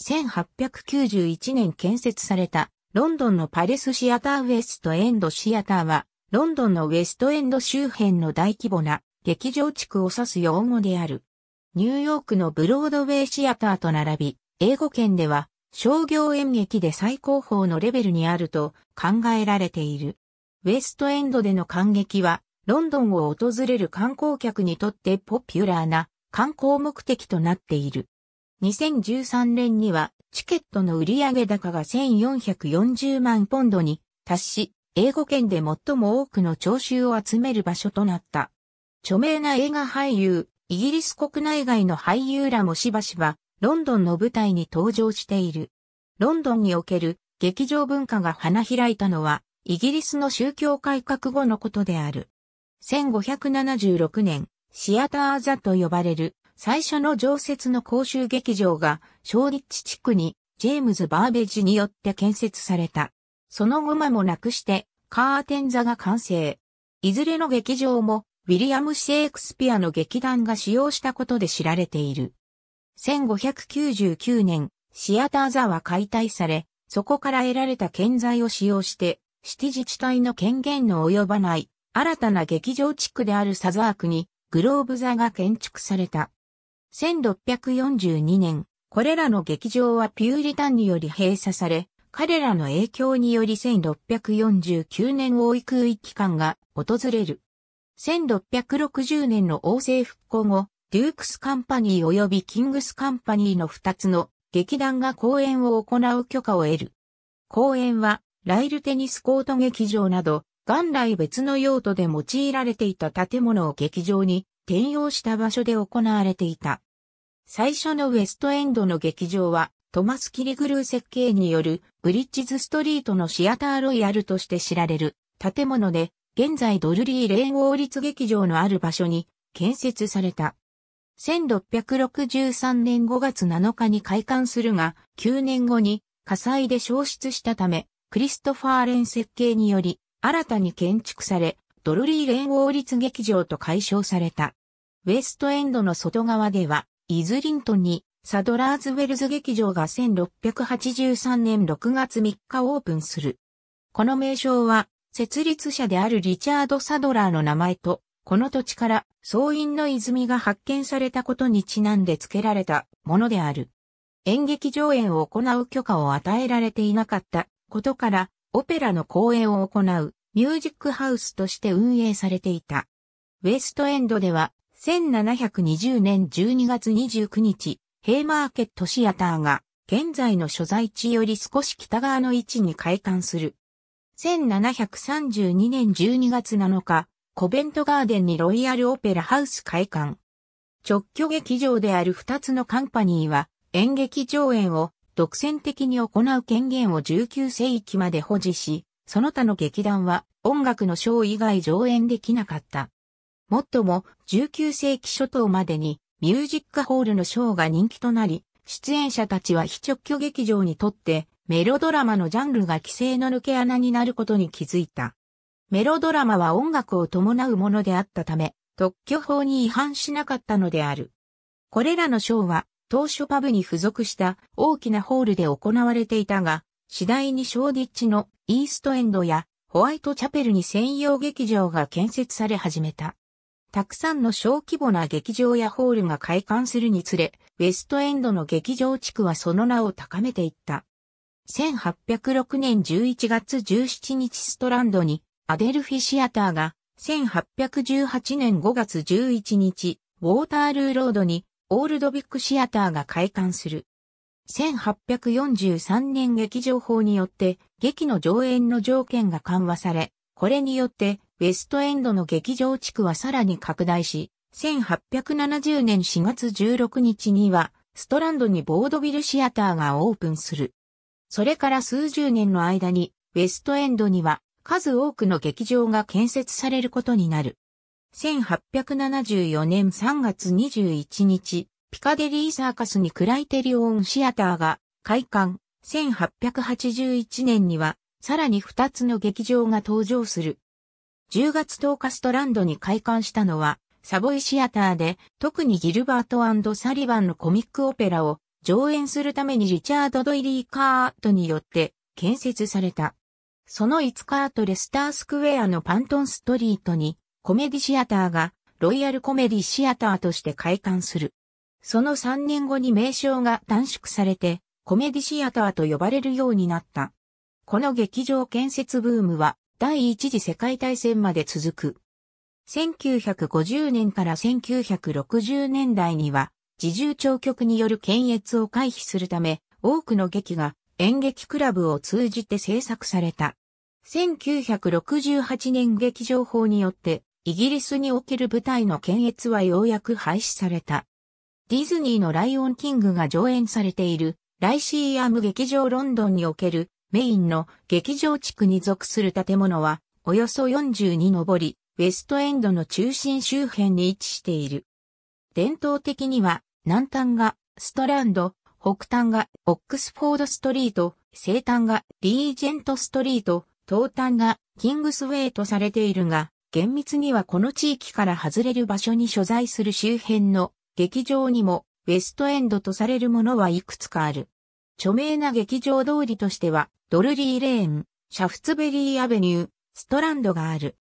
1891年建設されたロンドンのパレスシアターウエストエンドシアターはロンドンのウエストエンド周辺の大規模な劇場地区を指す用語である。ニューヨークのブロードウェイシアターと並び、英語圏では商業演劇で最高峰のレベルにあると考えられている。ウェストエンドでの観劇は、ロンドンを訪れる観光客にとってポピュラーな観光目的となっている。2013年にはチケットの売上高が1440万ポンドに達し、英語圏で最も多くの聴衆を集める場所となった。著名な映画俳優、イギリス国内外の俳優らもしばしば、ロンドンの舞台に登場している。ロンドンにおける劇場文化が花開いたのは、イギリスの宗教改革後のことである。1576年、シアター・ザと呼ばれる最初の常設の公衆劇場が、ショーリッチ地区に、ジェームズ・バーベジによって建設された。その後間もなくして、カーテン座が完成。いずれの劇場も、ウィリアム・シェイクスピアの劇団が使用したことで知られている。1599年、シアター座は解体され、そこから得られた建材を使用して、シティ自治体の権限の及ばない、新たな劇場地区であるサザークに、グローブ座が建築された。1642年、これらの劇場はピューリタンにより閉鎖され、彼らの影響により1649年王位空域間が訪れる。1660年の王政復興後、デュークスカンパニー及びキングスカンパニーの2つの劇団が公演を行う許可を得る。公演は、ライルテニスコート劇場など、元来別の用途で用いられていた建物を劇場に転用した場所で行われていた。最初のウェストエンドの劇場は、トマス・キリグルー設計によるブリッジズ・ストリートのシアター・ロイヤルとして知られる建物で、現在ドルリー・レーン王立劇場のある場所に建設された。1663年5月7日に開館するが、9年後に火災で消失したため、クリストファーレン設計により、新たに建築され、ドルリー連王立劇場と解消された。ウェストエンドの外側では、イズリントンにサドラーズウェルズ劇場が1683年6月3日オープンする。この名称は設立者であるリチャード・サドラーの名前と、この土地から総員の泉が発見されたことにちなんで付けられたものである。演劇上演を行う許可を与えられていなかったことから、オペラの公演を行うミュージックハウスとして運営されていた。ウェストエンドでは1720年12月29日、ヘイマーケットシアターが、現在の所在地より少し北側の位置に開館する。1732年12月7日、コベントガーデンにロイヤルオペラハウス開館。直居劇場である2つのカンパニーは、演劇上演を独占的に行う権限を19世紀まで保持し、その他の劇団は音楽のショー以外上演できなかった。もっとも19世紀初頭までにミュージックホールのショーが人気となり、出演者たちは非直居劇場にとってメロドラマのジャンルが規制の抜け穴になることに気づいた。メロドラマは音楽を伴うものであったため、特許法に違反しなかったのである。これらのショーは当初パブに付属した大きなホールで行われていたが、次第にショーディッチのイーストエンドやホワイトチャペルに専用劇場が建設され始めた。たくさんの小規模な劇場やホールが開館するにつれ、ウェストエンドの劇場地区はその名を高めていった。1806年11月17日ストランドにアデルフィシアターが、1818年5月11日、ウォータールーロードにオールドビッグシアターが開館する。1843年劇場法によって劇の上演の条件が緩和され、これによってウェストエンドの劇場地区はさらに拡大し、1870年4月16日には、ストランドにボードビルシアターがオープンする。それから数十年の間に、ウェストエンドには数多くの劇場が建設されることになる。1874年3月21日、ピカデリーサーカスにクライテリオンシアターが開館。1881年には、さらに2つの劇場が登場する。10月10日ストランドに開館したのは、サボイシアターで、特にギルバートサリバンのコミックオペラを上演するためにリチャード・ドイリー・カートによって建設された。その5日後レスタースクエアのパントンストリートにコメディシアターがロイヤルコメディシアターとして開館する。その3年後に名称が短縮されてコメディシアターと呼ばれるようになった。この劇場建設ブームは第一次世界大戦まで続く。1950年から1960年代には、自重長局による検閲を回避するため、多くの劇が演劇クラブを通じて制作された。1968年劇場法によって、イギリスにおける舞台の検閲はようやく廃止された。ディズニーのライオンキングが上演されている、ライシーアム劇場ロンドンにおけるメインの劇場地区に属する建物は、およそ40に上り、ウェストエンドの中心周辺に位置している。伝統的には、南端がストランド、北端がオックスフォードストリート、西端がリージェントストリート、東端がキングスウェイとされているが、厳密にはこの地域から外れる場所に所在する周辺の劇場にもウェストエンドとされるものはいくつかある。著名な劇場通りとしては、ドルリーレーン、シャフツベリーアベニュー、ストランドがある。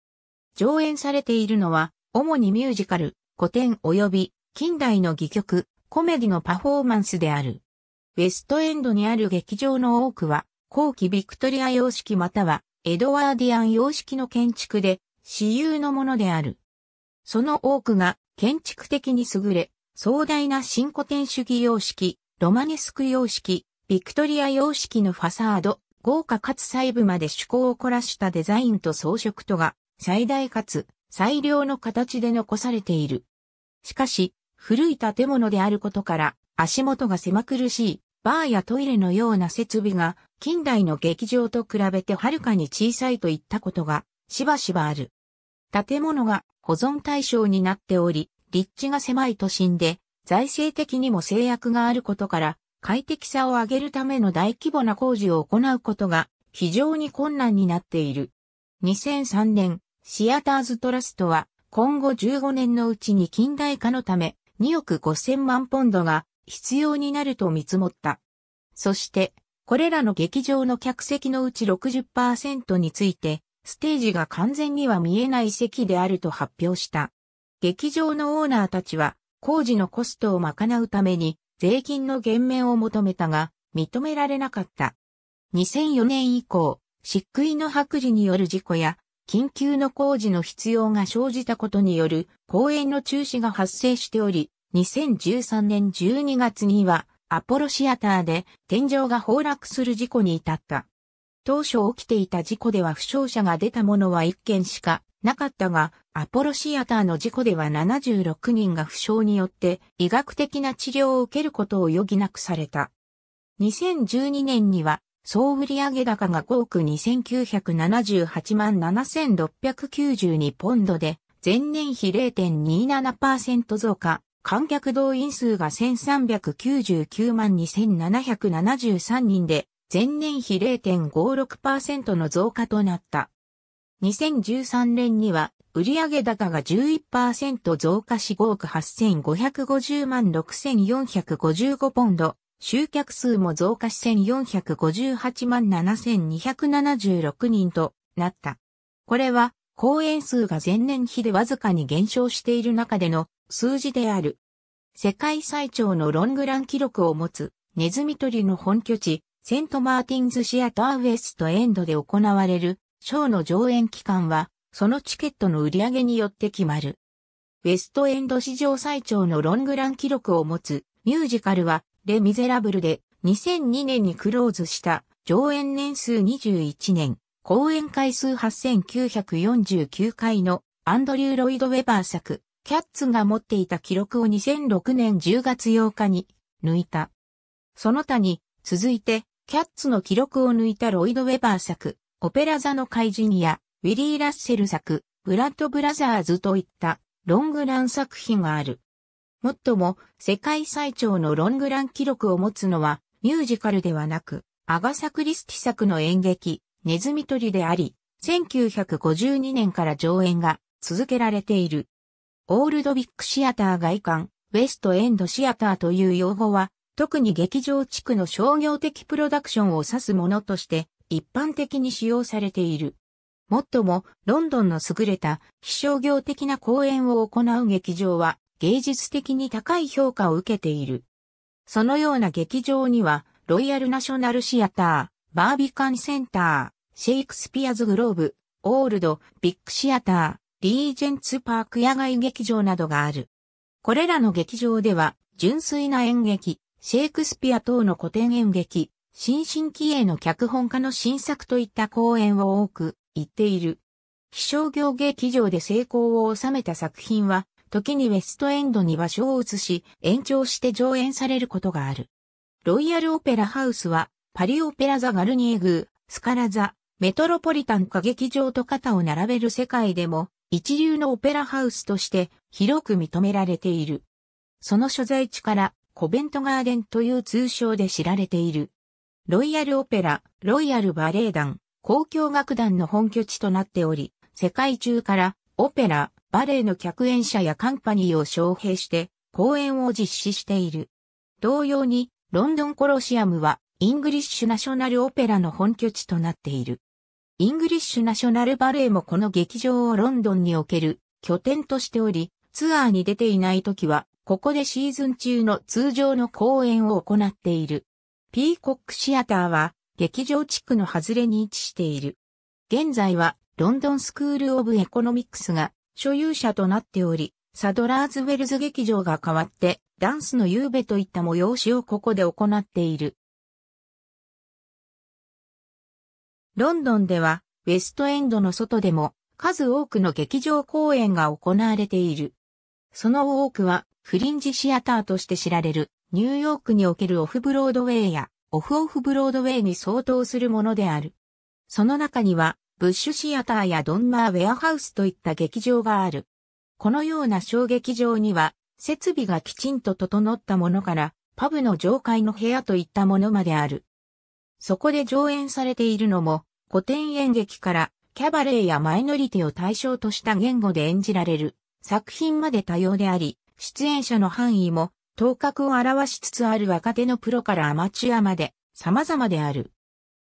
上演されているのは、主にミュージカル、古典及び近代の戯曲、コメディのパフォーマンスである。ウェストエンドにある劇場の多くは、後期ビクトリア様式またはエドワーディアン様式の建築で、私有のものである。その多くが建築的に優れ、壮大な新古典主義様式、ロマネスク様式、ビクトリア様式のファサード、豪華かつ細部まで趣向を凝らしたデザインと装飾とが、最大かつ最良の形で残されている。しかし、古い建物であることから、足元が狭苦しい、バーやトイレのような設備が、近代の劇場と比べてはるかに小さいといったことが、しばしばある。建物が保存対象になっており、立地が狭い都心で、財政的にも制約があることから、快適さを上げるための大規模な工事を行うことが非常に困難になっている。2003年、シアターズトラストは今後15年のうちに近代化のため2億5000万ポンドが必要になると見積もった。そして、これらの劇場の客席のうち60%について、ステージが完全には見えない席であると発表した。劇場のオーナーたちは、工事のコストを賄うために、税金の減免を求めたが、認められなかった。2004年以降、漆喰の白事による事故や、緊急の工事の必要が生じたことによる公園の中止が発生しており、2013年12月にはアポロシアターで天井が崩落する事故に至った。当初起きていた事故では負傷者が出たものは1件しかなかったが、アポロシアターの事故では76人が負傷によって医学的な治療を受けることを余儀なくされた。2012年には、総売上高が5億2978万7692ポンドで、前年比0.27%増加、観客動員数が1399万2773人で、前年比0.56%の増加となった。2013年には売上高が11%増加し5億8550万6455ポンド、集客数も増加し1458万7276人となった。これは公演数が前年比でわずかに減少している中での数字である。世界最長のロングラン記録を持つネズミ捕りの本拠地、セントマーティンズシアターウエストエンドで行われるショーの上演期間は、そのチケットの売り上げによって決まる。ウェストエンド史上最長のロングラン記録を持つミュージカルは、レ・ミゼラブルで2002年にクローズした上演年数21年、公演回数8949回のアンドリュー・ロイド・ウェバー作、キャッツが持っていた記録を2006年10月8日に抜いた。その他に続いて、キャッツの記録を抜いたロイド・ウェバー作、オペラ座の怪人や、ウィリー・ラッセル作、ブラッド・ブラザーズといったロングラン作品がある。もっとも、世界最長のロングラン記録を持つのは、ミュージカルではなく、アガサ・クリスティ作の演劇、ネズミ捕りであり、1952年から上演が続けられている。オールドビックシアター外観、ウェストエンドシアターという用語は、特に劇場地区の商業的プロダクションを指すものとして一般的に使用されている。もっとも、ロンドンの優れた、非商業的な公演を行う劇場は、芸術的に高い評価を受けている。そのような劇場には、ロイヤルナショナルシアター、バービカンセンター、シェイクスピアズグローブ、オールド、ビッグシアター、リージェンツパーク野外劇場などがある。これらの劇場では、純粋な演劇、シェイクスピア等の古典演劇、新進気鋭の脚本家の新作といった講演を多く言っている。気象業劇場で成功を収めた作品は、時にウェストエンドに場所を移し、延長して上演されることがある。ロイヤルオペラハウスは、パリオペラザ・ガルニエグー、スカラザ、メトロポリタン歌劇場と肩を並べる世界でも、一流のオペラハウスとして広く認められている。その所在地からコベントガーデンという通称で知られている。ロイヤルオペラ、ロイヤルバレエ団、交響楽団の本拠地となっており、世界中からオペラ、バレエの客演者やカンパニーを招聘して公演を実施している。同様に、ロンドンコロシアムはイングリッシュナショナルオペラの本拠地となっている。イングリッシュナショナルバレエもこの劇場をロンドンにおける拠点としており、ツアーに出ていない時は、ここでシーズン中の通常の公演を行っている。ピーコックシアターは、劇場地区の外れに位置している。現在は、ロンドンスクール・オブ・エコノミクスが所有者となっており、サドラーズ・ウェルズ劇場が変わって、ダンスの夕べといった催しをここで行っている。ロンドンでは、ウェストエンドの外でも、数多くの劇場公演が行われている。その多くは、フリンジシアターとして知られる。ニューヨークにおけるオフブロードウェイやオフオフブロードウェイに相当するものである。その中には、ブッシュシアターやドンマーウェアハウスといった劇場がある。このような小劇場には、設備がきちんと整ったものから、パブの上階の部屋といったものまである。そこで上演されているのも、古典演劇からキャバレーやマイノリティを対象とした言語で演じられる作品まで多様であり、出演者の範囲も頭角を表しつつある若手のプロからアマチュアまで様々である。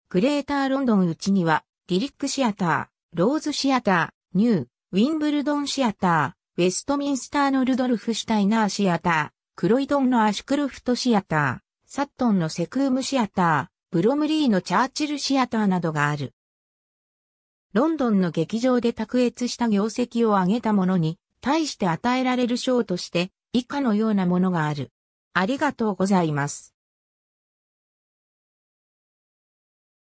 グレーターロンドンうちには、リリックシアター、ローズシアター、ニュー、ウィンブルドンシアター、ウェストミンスターのルドルフ・シュタイナーシアター、クロイドンのアシュクルフトシアター、サットンのセクームシアター、ブロムリーのチャーチルシアターなどがある。ロンドンの劇場で卓越した業績を上げた者に、対して与えられる賞として、以下のようなものがある。ありがとうございます。